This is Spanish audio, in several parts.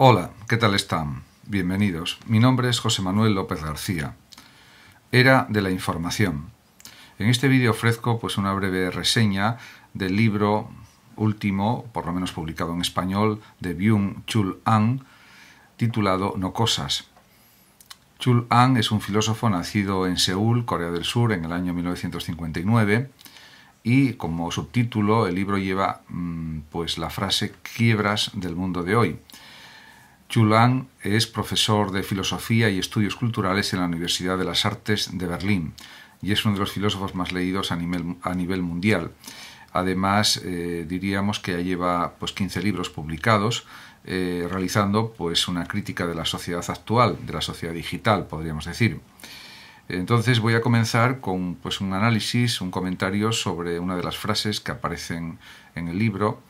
Hola, ¿qué tal están? Bienvenidos. Mi nombre es José Manuel López García. Era de la información. En este vídeo ofrezco pues una breve reseña del libro último, por lo menos publicado en español, de Byung Chul An, titulado No cosas. Chul An es un filósofo nacido en Seúl, Corea del Sur, en el año 1959 y como subtítulo el libro lleva mm, pues la frase quiebras del mundo de hoy. Chulan es profesor de Filosofía y Estudios Culturales en la Universidad de las Artes de Berlín y es uno de los filósofos más leídos a nivel, mundial. Además, eh, diríamos que ya lleva pues, 15 libros publicados, eh, realizando pues, una crítica de la sociedad actual, de la sociedad digital, podríamos decir. Entonces voy a comenzar con pues, un análisis, un comentario sobre una de las frases que aparecen en el libro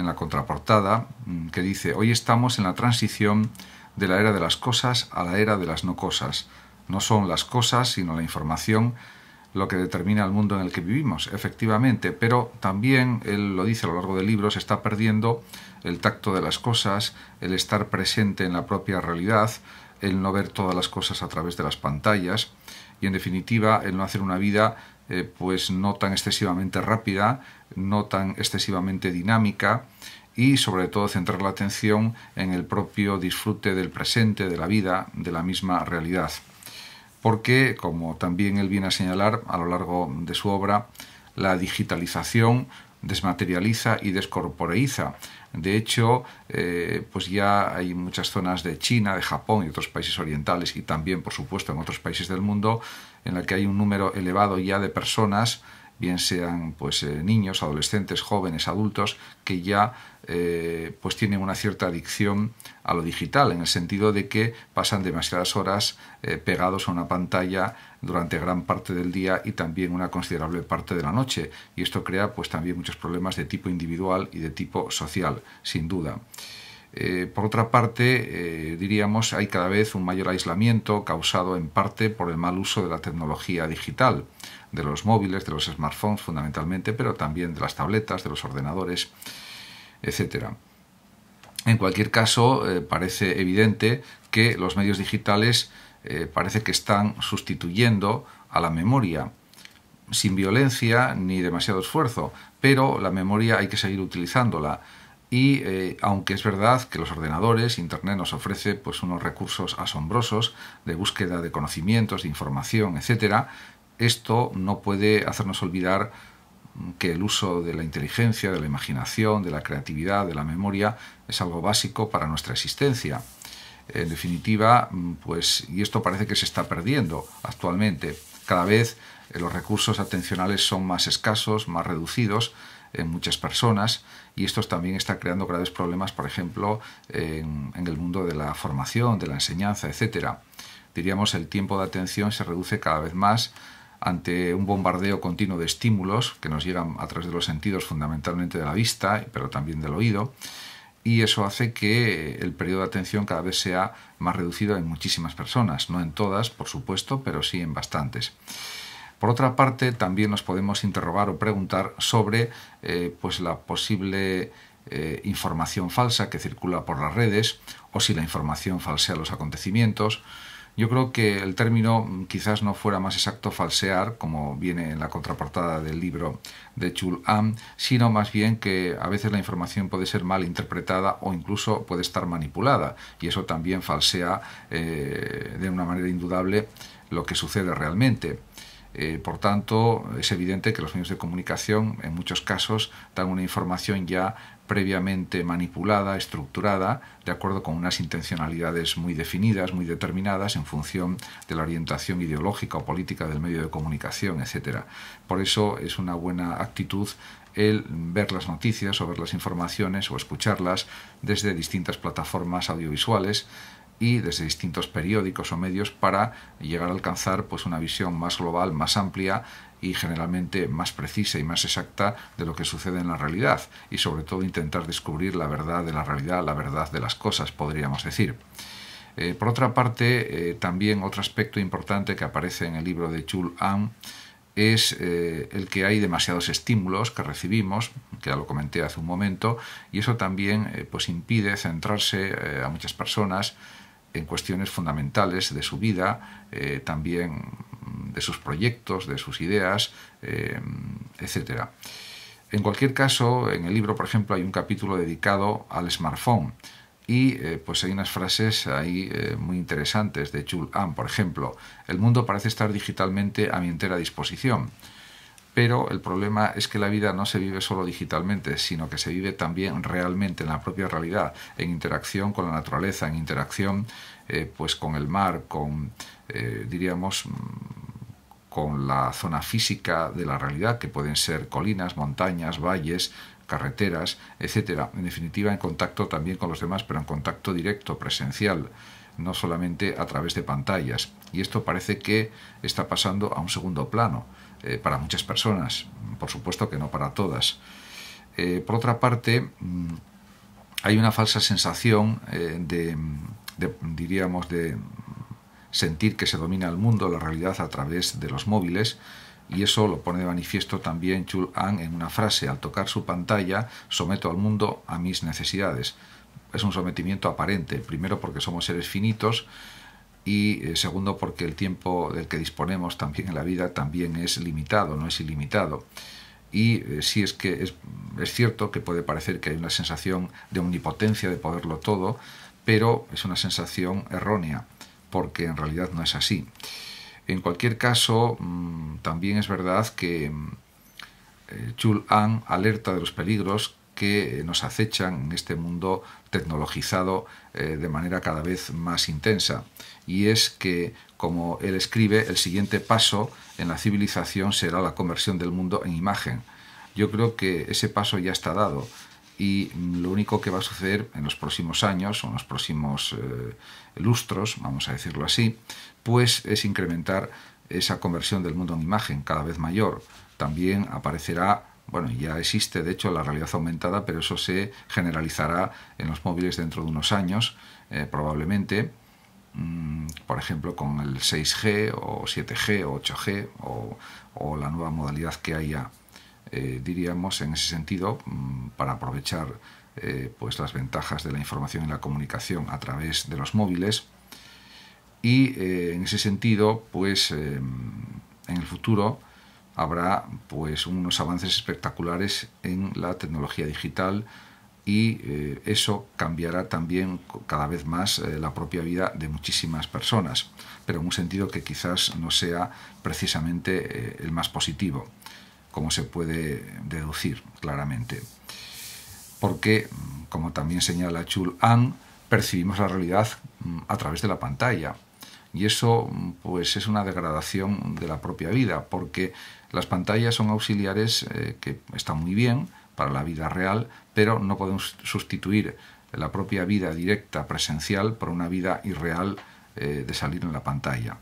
en la contraportada, mm, que dice, hoy estamos en la transición de la era de las cosas a la era de las no cosas. No son las cosas, sino la información lo que determina el mundo en el que vivimos, efectivamente, pero también, él lo dice a lo largo del libro, se está perdiendo el tacto de las cosas, el estar presente en la propia realidad, el no ver todas las cosas a través de las pantallas y, en definitiva, el no hacer una vida eh, pues no tan excesivamente rápida, no tan excesivamente dinámica y sobre todo centrar la atención en el propio disfrute del presente, de la vida, de la misma realidad. Porque, como también él viene a señalar a lo largo de su obra, la digitalización desmaterializa y descorporeiza. De hecho, eh, pues ya hay muchas zonas de China, de Japón y otros países orientales y también, por supuesto, en otros países del mundo en la que hay un número elevado ya de personas, bien sean pues eh, niños, adolescentes, jóvenes, adultos, que ya eh, pues tienen una cierta adicción a lo digital, en el sentido de que pasan demasiadas horas eh, pegados a una pantalla durante gran parte del día y también una considerable parte de la noche. Y esto crea pues también muchos problemas de tipo individual y de tipo social, sin duda. Eh, por otra parte, diríamos eh, diríamos, hay cada vez un mayor aislamiento causado en parte por el mal uso de la tecnología digital, de los móviles, de los smartphones fundamentalmente, pero también de las tabletas, de los ordenadores, etc. En cualquier caso, eh, parece evidente que los medios digitales parece que están sustituyendo a la memoria sin violencia ni demasiado esfuerzo, pero la memoria hay que seguir utilizándola y eh, aunque es verdad que los ordenadores, Internet nos ofrece pues, unos recursos asombrosos de búsqueda de conocimientos, de información, etc., esto no puede hacernos olvidar que el uso de la inteligencia, de la imaginación, de la creatividad, de la memoria, es algo básico para nuestra existencia. En definitiva, pues, y esto parece que se está perdiendo actualmente. Cada vez eh, los recursos atencionales son más escasos, más reducidos, en muchas personas y esto también está creando graves problemas, por ejemplo, en, en el mundo de la formación, de la enseñanza, etcétera. Diríamos el tiempo de atención se reduce cada vez más ante un bombardeo continuo de estímulos que nos llegan a través de los sentidos, fundamentalmente de la vista, pero también del oído, y eso hace que el periodo de atención cada vez sea más reducido en muchísimas personas, no en todas, por supuesto, pero sí en bastantes. Por otra parte, también nos podemos interrogar o preguntar sobre eh, pues la posible eh, información falsa que circula por las redes o si la información falsea los acontecimientos. Yo creo que el término mm, quizás no fuera más exacto falsear, como viene en la contraportada del libro de Chul Am, sino más bien que a veces la información puede ser mal interpretada o incluso puede estar manipulada, y eso también falsea eh, de una manera indudable lo que sucede realmente. Eh, por tanto, es evidente que los medios de comunicación en muchos casos dan una información ya previamente manipulada, estructurada, de acuerdo con unas intencionalidades muy definidas, muy determinadas, en función de la orientación ideológica o política del medio de comunicación, etc. Por eso es una buena actitud el ver las noticias o ver las informaciones o escucharlas desde distintas plataformas audiovisuales y desde distintos periódicos o medios para llegar a alcanzar pues una visión más global, más amplia y generalmente más precisa y más exacta de lo que sucede en la realidad y sobre todo intentar descubrir la verdad de la realidad, la verdad de las cosas, podríamos decir. Eh, por otra parte, eh, también otro aspecto importante que aparece en el libro de Chul An es eh, el que hay demasiados estímulos que recibimos, que ya lo comenté hace un momento, y eso también pues impide centrarse a muchas personas en cuestiones fundamentales de su vida, eh, también de sus proyectos, de sus ideas, eh, etc. En cualquier caso, en el libro, por ejemplo, hay un capítulo dedicado al smartphone y eh, pues hay unas frases ahí muy interesantes de Chul An, por ejemplo, el mundo parece estar digitalmente a mi entera disposición pero el problema es que la vida no se vive solo digitalmente, sino que se vive también realmente en la propia realidad, en interacción con la naturaleza, en interacción eh, pues con el mar, con, eh, diríamos, mm, con la zona física de la realidad, que pueden ser colinas, montañas, valles, carreteras, etcétera. En definitiva, en contacto también con los demás, pero en contacto directo, presencial, no solamente a través de pantallas. Y esto parece que está pasando a un segundo plano eh, para muchas personas, por supuesto que no para todas. Eh, por otra parte, mm, hay una falsa sensación eh, de, diríamos, de sentir que se domina el mundo, la realidad a través de los móviles, y eso lo pone de manifiesto también Chul An en una frase, al tocar su pantalla, someto al mundo a mis necesidades. Es un sometimiento aparente, primero porque somos seres finitos, y eh, segundo porque el tiempo del que disponemos también en la vida también es limitado, no es ilimitado. Y si eh, sí es que es, cierto que puede parecer que hay una sensación de omnipotencia, de poderlo todo, pero es una sensación errónea, porque en realidad no es así. En cualquier caso, mm, también es verdad que mm, eh, Chul An alerta de los peligros que eh, nos acechan en este mundo tecnologizado eh, de manera cada vez más intensa. Y es que, como él escribe, el siguiente paso en la civilización será la conversión del mundo en imagen. Yo creo que ese paso ya está dado y mm, lo único que va a suceder en los próximos años o en los próximos eh, lustros, vamos a decirlo así, pues es incrementar esa conversión del mundo en imagen cada vez mayor. También aparecerá bueno, ya existe de hecho la realidad aumentada, pero eso se generalizará en los móviles dentro de unos años, eh, probablemente, mm, por ejemplo, con el 6G o 7G o 8G o, la nueva modalidad que haya, eh, diríamos, en ese sentido, mm, para aprovechar eh, pues las ventajas de la información y la comunicación a través de los móviles. Y en ese sentido, pues em, en el futuro, habrá pues unos avances espectaculares en la tecnología digital y eh, eso cambiará también cada vez más eh, la propia vida de muchísimas personas, pero en un sentido que quizás no sea precisamente eh, el más positivo, como se puede deducir claramente. Porque, como también señala Chul An, percibimos la realidad mm, a través de la pantalla. Y eso mm, pues es una degradación de la propia vida, porque las pantallas son auxiliares eh, que están muy bien para la vida real, pero no podemos sustituir la propia vida directa presencial por una vida irreal eh, de salir en la pantalla.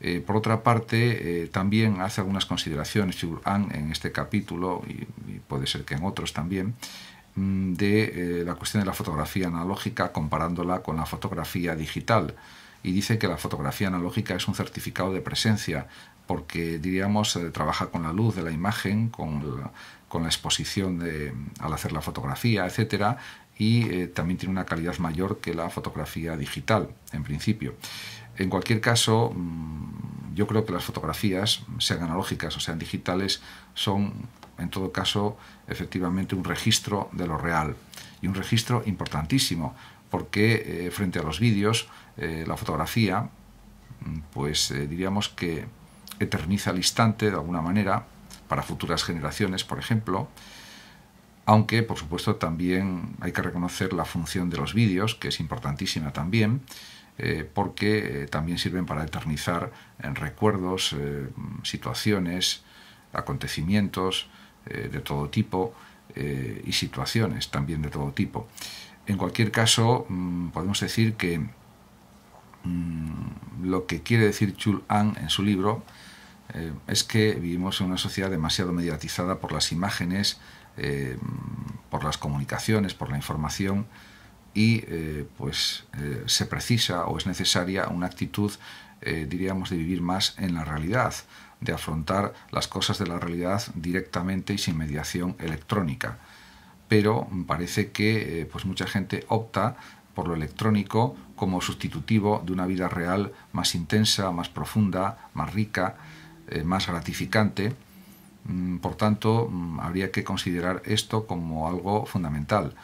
Eh, por otra parte, también hace algunas consideraciones en este capítulo y, puede ser que en otros también mm, de la cuestión de la fotografía analógica comparándola con la fotografía digital y dice que la fotografía analógica es un certificado de presencia porque diríamos trabaja con la luz de la imagen, con la, con la exposición de, al hacer la fotografía, etcétera, y eh, también tiene una calidad mayor que la fotografía digital, en principio. En cualquier caso, mm, yo creo que las fotografías, sean analógicas o sean digitales, son en todo caso efectivamente un registro de lo real y un registro importantísimo, porque eh, frente a los vídeos, eh, la fotografía, mm, pues eh, diríamos que eterniza el instante de alguna manera para futuras generaciones, por ejemplo, aunque por supuesto también hay que reconocer la función de los vídeos, que es importantísima también, porque también sirven para eternizar en recuerdos, situaciones, acontecimientos de todo tipo y situaciones también de todo tipo. En cualquier caso, mm, podemos decir que mm, lo que quiere decir Chul An en su libro eh, es que vivimos en una sociedad demasiado mediatizada por las imágenes, eh, por las comunicaciones, por la información y eh, pues se precisa o es necesaria una actitud, diríamos, de vivir más en la realidad, de afrontar las cosas de la realidad directamente y sin mediación electrónica pero parece que eh, pues mucha gente opta por lo electrónico como sustitutivo de una vida real más intensa, más profunda, más rica, eh, más gratificante. Mm, por tanto, mm, habría que considerar esto como algo fundamental,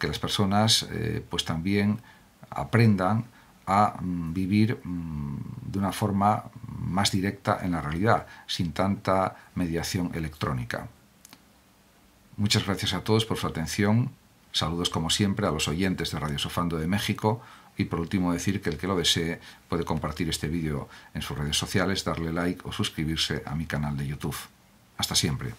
que las personas eh, pues también aprendan a mm, vivir de una forma más directa en la realidad, sin tanta mediación electrónica. Muchas gracias a todos por su atención. Saludos como siempre a los oyentes de Radio Sofando de México y por último decir que el que lo desee puede compartir este vídeo en sus redes sociales, darle like o suscribirse a mi canal de YouTube. Hasta siempre.